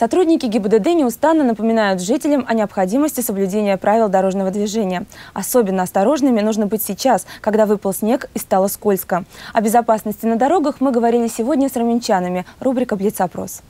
Сотрудники ГИБДД неустанно напоминают жителям о необходимости соблюдения правил дорожного движения. Особенно осторожными нужно быть сейчас, когда выпал снег и стало скользко. О безопасности на дорогах мы говорили сегодня с раменчанами. Рубрика «Блиц-опрос».